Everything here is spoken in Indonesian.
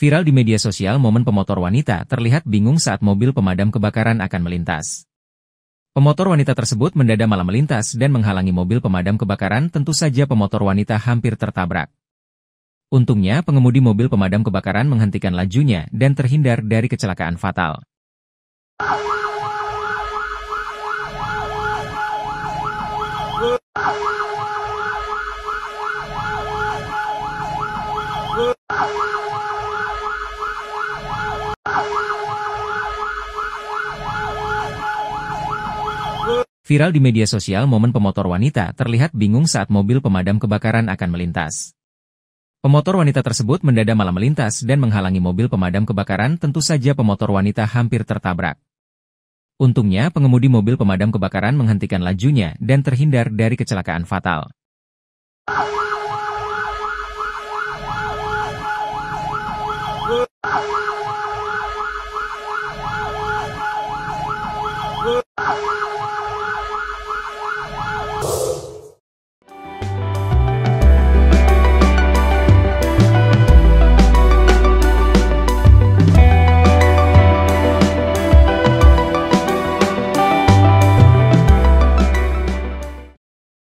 Viral di media sosial momen pemotor wanita terlihat bingung saat mobil pemadam kebakaran akan melintas. Pemotor wanita tersebut mendadak malah melintas dan menghalangi mobil pemadam kebakaran tentu saja pemotor wanita hampir tertabrak. Untungnya pengemudi mobil pemadam kebakaran menghentikan lajunya dan terhindar dari kecelakaan fatal. Viral di media sosial momen pemotor wanita terlihat bingung saat mobil pemadam kebakaran akan melintas. Pemotor wanita tersebut mendadak malah melintas dan menghalangi mobil pemadam kebakaran tentu saja pemotor wanita hampir tertabrak. Untungnya pengemudi mobil pemadam kebakaran menghentikan lajunya dan terhindar dari kecelakaan fatal.